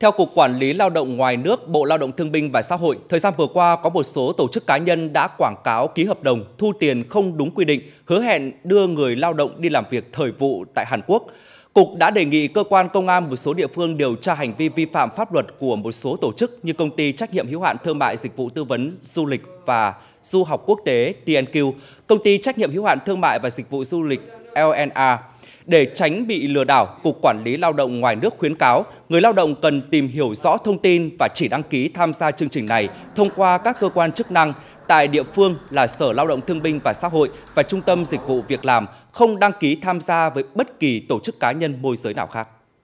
Theo Cục Quản lý Lao động ngoài nước, Bộ Lao động Thương binh và Xã hội, thời gian vừa qua có một số tổ chức cá nhân đã quảng cáo ký hợp đồng, thu tiền không đúng quy định, hứa hẹn đưa người lao động đi làm việc thời vụ tại Hàn Quốc. Cục đã đề nghị cơ quan công an một số địa phương điều tra hành vi vi phạm pháp luật của một số tổ chức như công ty trách nhiệm hữu hạn thương mại dịch vụ tư vấn du lịch và du học quốc tế TNQ, công ty trách nhiệm hữu hạn thương mại và dịch vụ du lịch LNA, để tránh bị lừa đảo, Cục Quản lý Lao động ngoài nước khuyến cáo người lao động cần tìm hiểu rõ thông tin và chỉ đăng ký tham gia chương trình này thông qua các cơ quan chức năng tại địa phương là Sở Lao động Thương binh và Xã hội và Trung tâm Dịch vụ Việc làm, không đăng ký tham gia với bất kỳ tổ chức cá nhân môi giới nào khác.